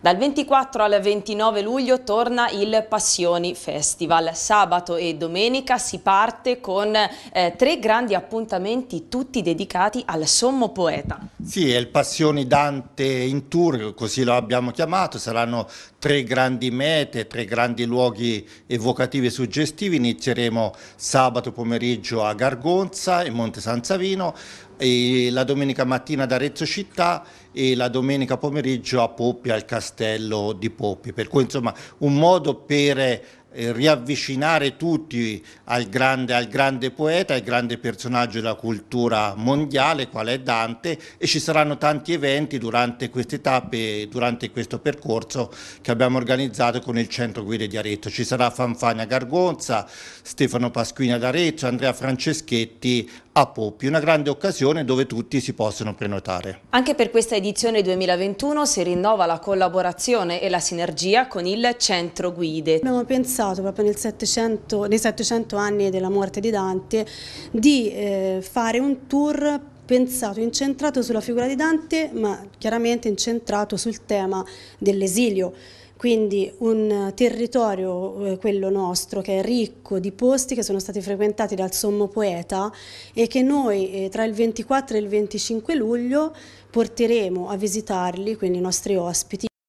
Dal 24 al 29 luglio torna il Passioni Festival. Sabato e domenica si parte con eh, tre grandi appuntamenti tutti dedicati al sommo poeta. Sì, è il Passioni Dante in Tour, così lo abbiamo chiamato, saranno tre grandi mete, tre grandi luoghi evocativi e suggestivi, inizieremo sabato pomeriggio a Gargonza e Monte San Savino, e la domenica mattina ad Arezzo città e la domenica pomeriggio a Poppi al castello di Poppi, per cui insomma un modo per eh, riavvicinare tutti al grande, al grande poeta, al grande personaggio della cultura mondiale, qual è Dante, e ci saranno tanti eventi durante queste tappe, durante questo percorso che abbiamo organizzato con il Centro Guide di Arezzo. Ci sarà Fanfania Gargonza, Stefano Pasquini ad Arezzo, Andrea Franceschetti a Poppi, una grande occasione dove tutti si possono prenotare. Anche per questa edizione 2021 si rinnova la collaborazione e la sinergia con il Centro Guide. Abbiamo pensato proprio 700, nei 700 anni della morte di Dante di eh, fare un tour pensato, incentrato sulla figura di Dante ma chiaramente incentrato sul tema dell'esilio quindi un territorio, eh, quello nostro, che è ricco di posti che sono stati frequentati dal sommo poeta e che noi eh, tra il 24 e il 25 luglio porteremo a visitarli, quindi i nostri ospiti.